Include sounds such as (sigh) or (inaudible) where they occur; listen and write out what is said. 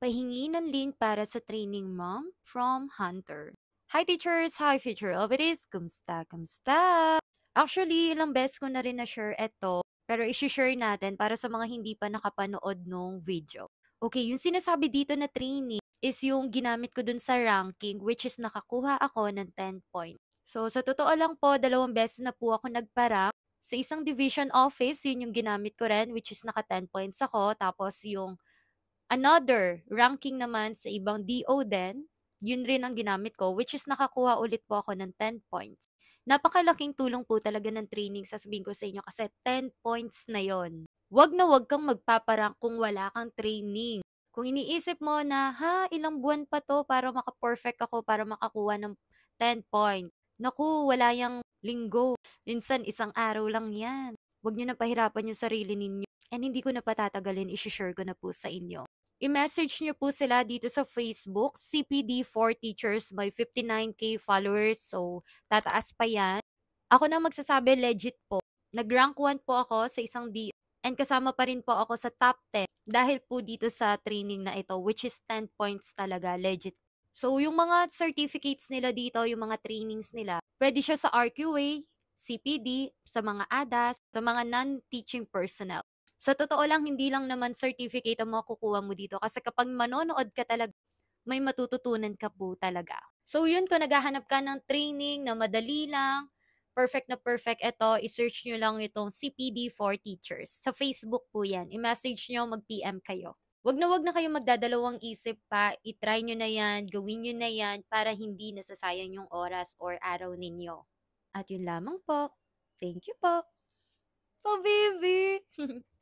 Pahingi ng link para sa training mom from Hunter. Hi teachers! Hi future Ovities! Kumusta? Kumusta? Actually, ilang best ko na rin na-share ito, pero isi-share natin para sa mga hindi pa nakapanood nung video. Okay, yung sinasabi dito na training is yung ginamit ko dun sa ranking which is nakakuha ako ng 10 points. So, sa totoo lang po, dalawang beses na po ako nagparang. Sa isang division office, yun yung ginamit ko rin, which is naka 10 points ako. Tapos yung Another ranking naman sa ibang DO din, yun rin ang ginamit ko, which is nakakuha ulit po ako ng 10 points. Napakalaking tulong po talaga ng training, sasabihin ko sa inyo, kasi 10 points na yon. Huwag na wag kang magpaparang kung wala kang training. Kung iniisip mo na, ha, ilang buwan pa to para maka-perfect ako, para makakuha ng 10 points. Naku, wala yang linggo. Minsan, isang araw lang yan. Huwag nyo na pahirapan yung sarili ninyo. And hindi ko na patatagalin, isishare ko na po sa inyo. I-message nyo po sila dito sa Facebook, CPD4 Teachers, by 59k followers, so tataas pa yan. Ako na magsasabi, legit po. Nag-rank 1 po ako sa isang D and kasama pa rin po ako sa top 10 dahil po dito sa training na ito, which is 10 points talaga, legit So, yung mga certificates nila dito, yung mga trainings nila, pwede siya sa RQA, CPD, sa mga ADAS, sa mga non-teaching personnel. Sa totoo lang, hindi lang naman certificate ang makukuha mo dito kasi kapag manonood ka talaga, may matututunan ka po talaga. So yun, kung naghahanap ka ng training na madali lang, perfect na perfect ito, isearch nyo lang itong CPD for Teachers. Sa Facebook po yan. I-message nyo, mag-PM kayo. Wag na wag na kayo magdadalawang isip pa, I-try nyo na yan, gawin nyo na yan para hindi nasasayang yung oras or araw ninyo. At yun lamang po. Thank you po. Pa baby! (laughs)